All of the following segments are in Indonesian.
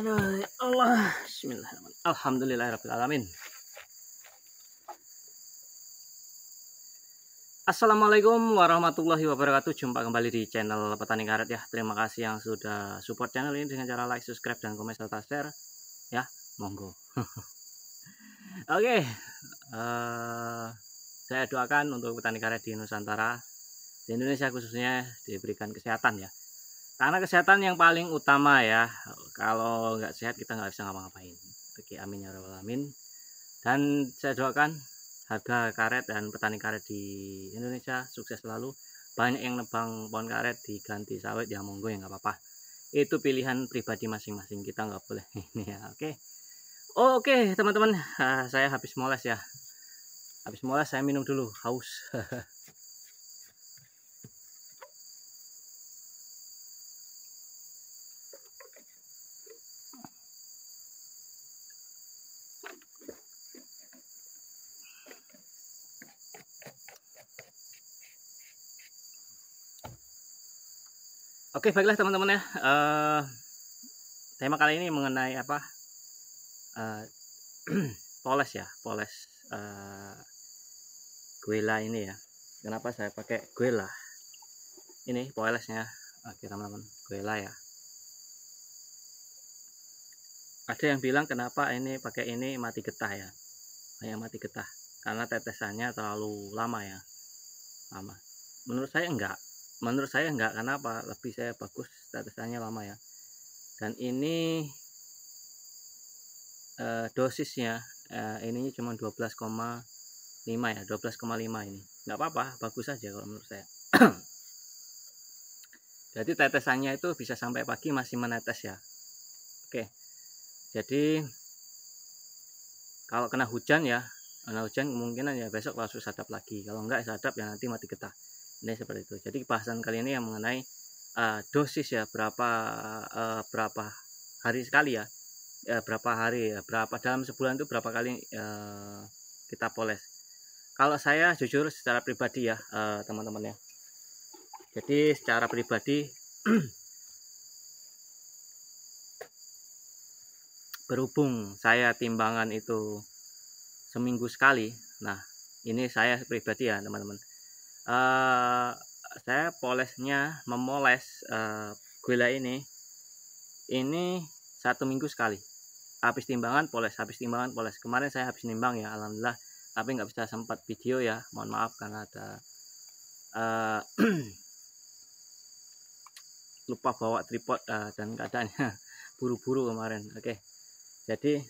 Aduh, Allah. Bismillahirrahmanirrahim. Alhamdulillahirrahmanirrahim. Assalamualaikum warahmatullahi wabarakatuh. Jumpa kembali di channel Petani Karet ya. Terima kasih yang sudah support channel ini dengan cara like, subscribe, dan komen serta share. Ya, monggo. Oke, okay. uh, eh, saya doakan untuk petani karet di Nusantara, di Indonesia khususnya diberikan kesehatan ya karena kesehatan yang paling utama ya kalau nggak sehat kita nggak bisa ngapa-ngapain oke amin ya rabbal alamin dan saya doakan harga karet dan petani karet di Indonesia sukses selalu banyak yang nebang pohon karet diganti sawit ya monggo ya nggak apa-apa itu pilihan pribadi masing-masing kita nggak boleh ini ya oke oh, oke teman-teman ah, saya habis moles ya habis moles saya minum dulu haus Oke, baiklah teman-teman ya. Uh, tema kali ini mengenai apa? Uh, poles ya, poles uh, eh, guela ini ya. Kenapa saya pakai guela? Ini polesnya. Oke, teman-teman, guela ya. Ada yang bilang kenapa ini pakai ini mati getah ya. Yang mati getah karena tetesannya terlalu lama ya. Lama. Menurut saya enggak menurut saya nggak apa lebih saya bagus tetesannya lama ya dan ini e, dosisnya e, ininya cuma 12,5 ya 12,5 ini enggak apa-apa bagus saja kalau menurut saya jadi tetesannya itu bisa sampai pagi masih menetes ya oke jadi kalau kena hujan ya kena hujan kemungkinan ya besok langsung sadap lagi kalau enggak sadap ya nanti mati getah ini nah, seperti itu jadi bahasan kali ini yang mengenai uh, dosis ya berapa uh, berapa hari sekali ya uh, berapa hari ya berapa dalam sebulan itu berapa kali uh, kita poles kalau saya jujur secara pribadi ya teman-teman uh, teman -teman ya jadi secara pribadi berhubung saya timbangan itu seminggu sekali nah ini saya pribadi ya teman-teman Eh, saya polesnya memoles uh, gula ini ini satu minggu sekali habis timbangan poles habis timbangan poles kemarin saya habis nimbang ya alhamdulillah tapi nggak bisa sempat video ya mohon maaf karena ada uh, lupa bawa tripod uh, dan keadaannya buru-buru kemarin oke okay. jadi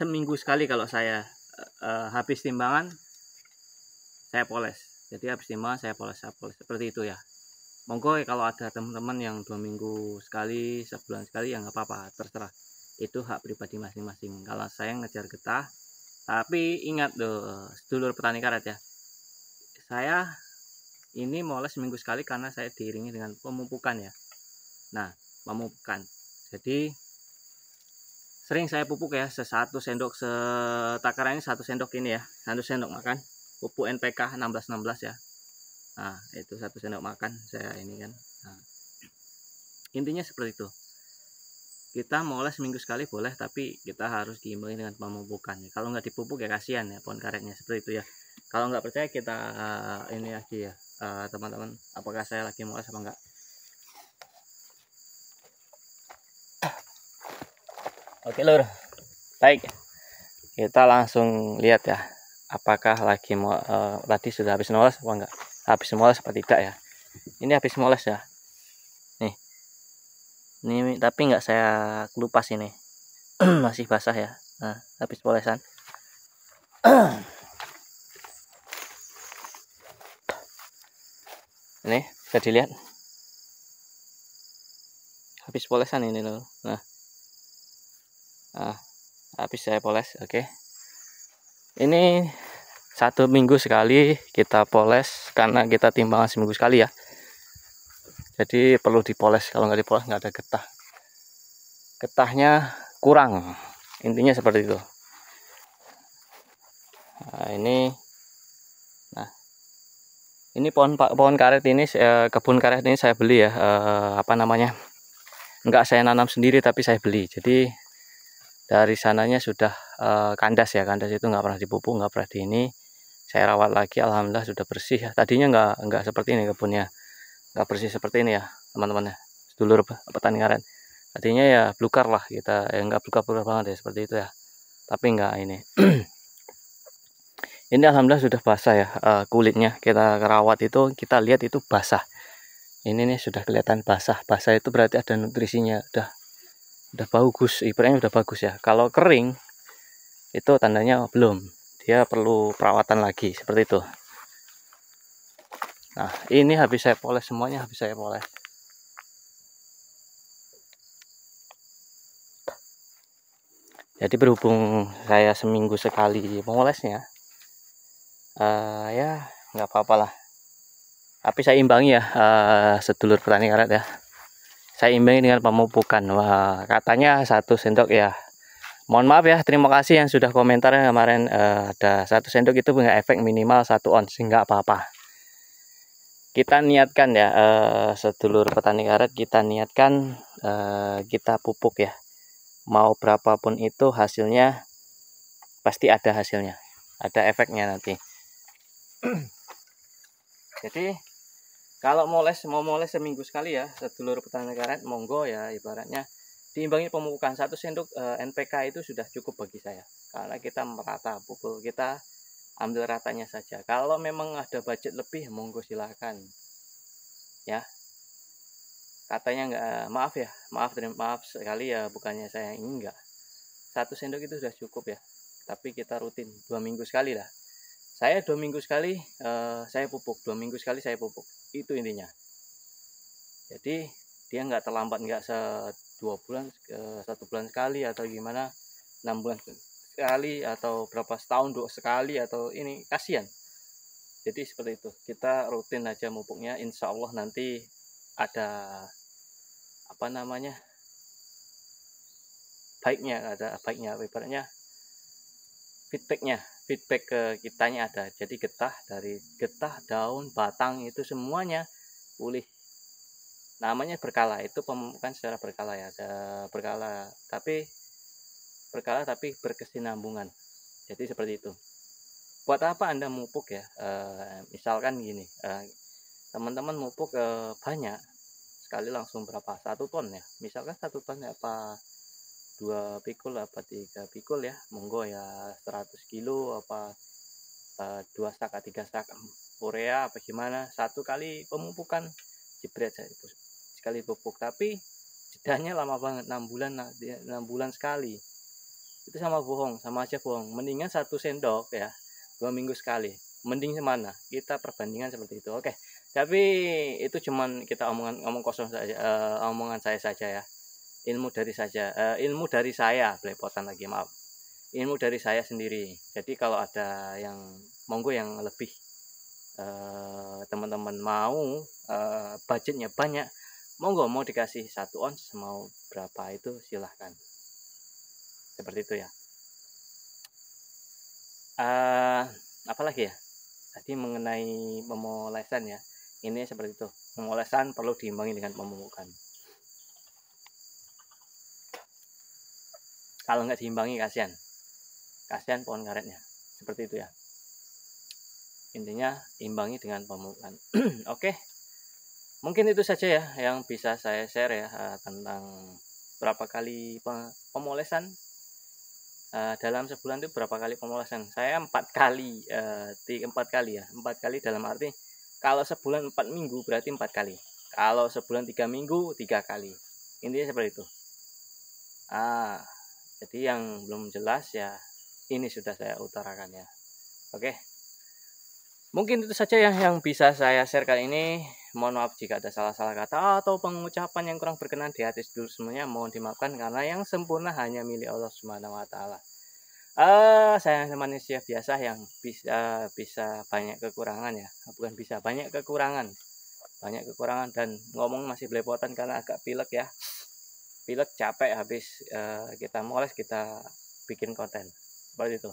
seminggu sekali kalau saya uh, habis timbangan saya poles jadi habis lima saya poles saya poles seperti itu ya monggo ya, kalau ada teman-teman yang dua minggu sekali sebulan sekali ya nggak apa-apa terserah itu hak pribadi masing-masing kalau saya ngejar getah tapi ingat do, sedulur petani karet ya saya ini moles seminggu sekali karena saya diiringi dengan pemupukan ya nah pemupukan jadi sering saya pupuk ya sesatu sendok setakarannya satu sendok ini ya satu sendok makan pupuk NPK 1616 ya nah itu satu sendok makan saya ini kan nah, intinya seperti itu kita les minggu sekali boleh tapi kita harus diimbangi dengan pemupukan kalau nggak dipupuk ya kasihan ya pohon karetnya seperti itu ya kalau nggak percaya kita uh, ini lagi ya eh, teman-teman uh, apakah saya lagi les apa enggak oke lur baik kita langsung lihat ya apakah lagi mau uh, tadi sudah habis moles apa enggak habis moles apa tidak ya ini habis moles ya nih ini tapi enggak saya kelupas ini masih basah ya nah habis polesan. ini bisa dilihat habis polesan ini loh nah ah habis saya poles oke okay. ini satu minggu sekali kita poles karena kita timbangan seminggu sekali ya jadi perlu dipoles kalau nggak dipoles nggak ada getah getahnya kurang intinya seperti itu nah ini nah ini pohon pohon karet ini eh, kebun karet ini saya beli ya eh, apa namanya nggak saya nanam sendiri tapi saya beli jadi dari sananya sudah eh, kandas ya kandas itu nggak pernah dipupuk nggak pernah di ini saya rawat lagi alhamdulillah sudah bersih ya tadinya nggak nggak seperti ini kebunnya nggak bersih seperti ini ya teman-teman ya petani karet. tadinya ya blukar lah kita ya nggak blukar blukar banget ya seperti itu ya tapi nggak ini ini alhamdulillah sudah basah ya eh, kulitnya kita rawat itu kita lihat itu basah ini nih sudah kelihatan basah basah itu berarti ada nutrisinya udah udah bagus ibaratnya udah bagus ya kalau kering itu tandanya belum dia perlu perawatan lagi seperti itu nah ini habis saya poles semuanya habis saya poles jadi berhubung saya seminggu sekali mengolesnya uh, eh, ya nggak apa-apa lah tapi saya imbangi ya uh, sedulur petani karet ya saya imbangi dengan pemupukan wah katanya satu sendok ya mohon maaf ya terima kasih yang sudah komentar ya. kemarin uh, ada satu sendok itu punya efek minimal satu ons sehingga apa-apa kita niatkan ya uh, sedulur petani karet kita niatkan uh, kita pupuk ya mau berapapun itu hasilnya pasti ada hasilnya ada efeknya nanti jadi kalau moles mau moles seminggu sekali ya sedulur petani karet monggo ya ibaratnya diimbangi pemupukan satu sendok uh, eh, NPK itu sudah cukup bagi saya karena kita merata pukul kita ambil ratanya saja kalau memang ada budget lebih monggo silakan ya katanya nggak eh, maaf ya maaf terima maaf sekali ya bukannya saya enggak satu sendok itu sudah cukup ya tapi kita rutin dua minggu sekali lah saya dua minggu sekali uh, saya pupuk dua minggu sekali saya pupuk itu intinya jadi dia nggak terlambat nggak se dua bulan eh, satu bulan sekali atau gimana enam bulan sekali atau berapa setahun dua sekali atau ini kasihan jadi seperti itu kita rutin aja mupuknya insya Allah nanti ada apa namanya baiknya ada baiknya webernya feedbacknya feedback ke kitanya ada jadi getah dari getah daun batang itu semuanya pulih namanya berkala itu pemupukan secara berkala ya ada berkala tapi berkala tapi berkesinambungan jadi seperti itu buat apa anda mupuk ya e, misalkan gini eh, teman-teman mupuk e, banyak sekali langsung berapa satu ton ya misalkan satu ton ya apa dua pikul apa tiga pikul ya monggo ya 100 kilo apa dua sak tiga sak urea apa gimana satu kali pemupukan jebret saya itu sekali pupuk tapi jadinya lama banget 6 bulan 6 nah, bulan sekali itu sama bohong sama aja bohong mendingan satu sendok ya dua minggu sekali mending semana kita perbandingan seperti itu oke tapi itu cuman kita omongan omong kosong saja uh, omongan saya saja ya ilmu dari saja uh, ilmu dari saya belepotan lagi maaf ilmu dari saya sendiri jadi kalau ada yang monggo yang lebih eh, teman-teman uh, mau uh, budgetnya banyak mau nggak mau dikasih satu ons mau berapa itu silahkan seperti itu ya uh, eh, apalagi ya tadi mengenai pemolesan ya ini seperti itu pemolesan perlu diimbangi dengan pemupukan kalau nggak diimbangi kasihan kasihan pohon karetnya seperti itu ya intinya imbangi dengan pemupukan oke okay mungkin itu saja ya yang bisa saya share ya uh, tentang berapa kali pemolesan uh, dalam sebulan itu berapa kali pemolesan saya empat kali uh, empat kali ya empat kali dalam arti kalau sebulan empat minggu berarti empat kali kalau sebulan tiga minggu tiga kali intinya seperti itu ah jadi yang belum jelas ya ini sudah saya utarakan ya oke mungkin itu saja yang yang bisa saya share kali ini Mohon maaf jika ada salah-salah kata atau pengucapan yang kurang berkenan di hati sedulur semuanya. Mohon dimaafkan karena yang sempurna hanya milik Allah Subhanahu wa taala. Uh, eh, saya manusia biasa yang bisa bisa banyak kekurangan ya. Bukan bisa banyak kekurangan. Banyak kekurangan dan ngomong masih belepotan karena agak pilek ya. Pilek capek habis uh, kita moles kita bikin konten. Seperti itu.